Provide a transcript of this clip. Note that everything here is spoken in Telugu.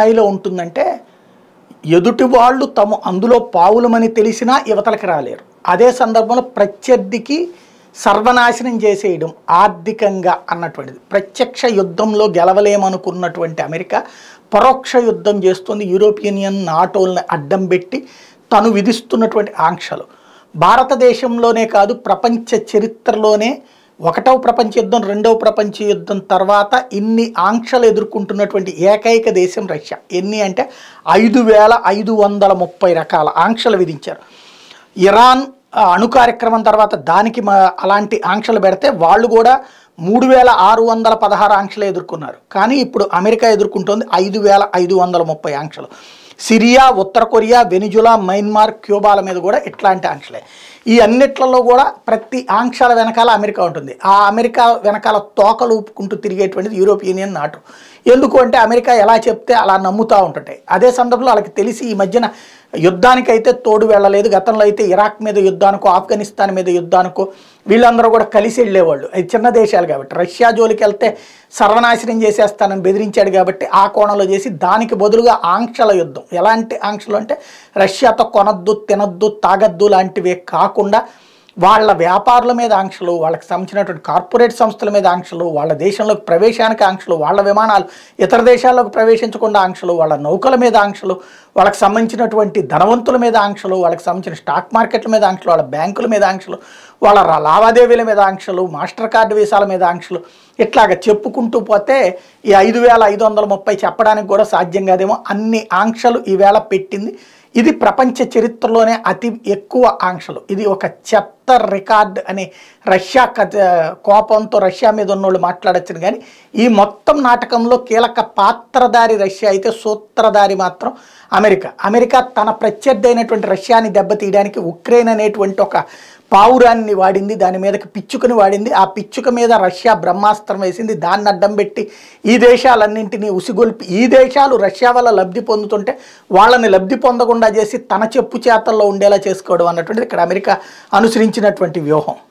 స్థాయిలో ఉంటుందంటే ఎదుటి వాళ్ళు తమ అందులో పావులమని తెలిసినా యువతలకు రాలేరు అదే సందర్భంలో ప్రత్యర్థికి సర్వనాశనం చేసేయడం ఆర్థికంగా అన్నటువంటిది ప్రత్యక్ష యుద్ధంలో గెలవలేమనుకున్నటువంటి అమెరికా పరోక్ష యుద్ధం చేస్తుంది యూరోపియన్ యూనియన్ నాటోల్ని అడ్డం పెట్టి తను విధిస్తున్నటువంటి ఆంక్షలు భారతదేశంలోనే కాదు ప్రపంచ చరిత్రలోనే ఒకటవ ప్రపంచ యుద్ధం రెండవ ప్రపంచ యుద్ధం తర్వాత ఇన్ని ఆంక్షలు ఎదుర్కొంటున్నటువంటి ఏకైక దేశం రష్యా ఎన్ని అంటే ఐదు వేల ఐదు వందల ముప్పై రకాల ఆంక్షలు విధించారు ఇరాన్ అణు కార్యక్రమం తర్వాత దానికి అలాంటి ఆంక్షలు పెడితే వాళ్ళు కూడా మూడు వేల ఆరు వందల పదహారు ఆంక్షలు ఎదుర్కొన్నారు కానీ ఇప్పుడు అమెరికా ఎదుర్కొంటోంది ఐదు వేల ఐదు వందల ముప్పై ఆంక్షలు సిరియా ఉత్తర కొరియా వెనిజులా మయన్మార్ క్యూబాల మీద కూడా ఇట్లాంటి ఆంక్షలే ఈ అన్నిట్లలో కూడా ప్రతి ఆంక్షల వెనకాల అమెరికా ఉంటుంది ఆ అమెరికా వెనకాల తోకలు ఊపుకుంటూ తిరిగేటువంటిది యూరోపియన్ యూనియన్ నాటు ఎందుకు అంటే అమెరికా ఎలా చెప్తే అలా నమ్ముతూ ఉంటుంటాయి అదే సందర్భంలో వాళ్ళకి తెలిసి ఈ మధ్యన యుద్ధానికైతే తోడు వెళ్ళలేదు గతంలో అయితే ఇరాక్ మీద యుద్ధానికో ఆఫ్ఘనిస్తాన్ మీద యుద్ధానికో వీళ్ళందరూ కూడా కలిసి వెళ్ళేవాళ్ళు అది చిన్న దేశాలు కాబట్టి రష్యా జోలికి వెళ్తే సర్వనాశనం చేసేస్తానని బెదిరించాడు కాబట్టి ఆ కోణంలో చేసి దానికి బదులుగా ఆంక్షల యుద్ధం ఎలాంటి ఆంక్షలు అంటే రష్యాతో కొనద్దు తినద్దు తాగద్దు లాంటివే కాకుండా వాళ్ళ వ్యాపారుల మీద ఆంక్షలు వాళ్ళకి సంబంధించినటువంటి కార్పొరేట్ సంస్థల మీద ఆంక్షలు వాళ్ళ దేశంలోకి ప్రవేశానికి ఆంక్షలు వాళ్ళ విమానాలు ఇతర దేశాల్లోకి ప్రవేశించకుండా ఆంక్షలు వాళ్ళ నౌకల మీద ఆంక్షలు వాళ్ళకి సంబంధించినటువంటి ధనవంతుల మీద ఆంక్షలు వాళ్ళకి సంబంధించిన స్టాక్ మార్కెట్ల మీద ఆంక్షలు వాళ్ళ బ్యాంకుల మీద ఆంక్షలు వాళ్ళ లావాదేవీల మీద ఆంక్షలు మాస్టర్ కార్డు వీసాల మీద ఆంక్షలు ఇట్లాగ చెప్పుకుంటూ పోతే ఈ ఐదు వేల ఐదు వందల ముప్పై చెప్పడానికి కూడా సాధ్యం కాదేమో అన్ని ఆంక్షలు ఈవేళ పెట్టింది ఇది ప్రపంచ చరిత్రలోనే అతి ఎక్కువ ఆంక్షలు ఇది ఒక చెత్త రికార్డ్ అని రష్యా కోపంతో రష్యా మీద ఉన్నోళ్ళు మాట్లాడచ్చును కానీ ఈ మొత్తం నాటకంలో కీలక పాత్రధారి రష్యా అయితే సూత్రధారి మాత్రం అమెరికా అమెరికా తన ప్రత్యర్థి అయినటువంటి రష్యాని దెబ్బతీయడానికి ఉక్రెయిన్ అనేటువంటి ఒక పావురాన్ని వాడింది దాని మీదకి పిచ్చుకుని వాడింది ఆ పిచ్చుక మీద రష్యా బ్రహ్మాస్త్రం వేసింది దాన్ని అడ్డం పెట్టి ఈ దేశాలన్నింటినీ ఉసిగొల్పి ఈ దేశాలు రష్యా వల్ల లబ్ధి పొందుతుంటే వాళ్ళని లబ్ధి పొందకుండా చేసి తన చెప్పు చేతల్లో ఉండేలా చేసుకోవడం అన్నటువంటిది ఇక్కడ అమెరికా అనుసరించినటువంటి వ్యూహం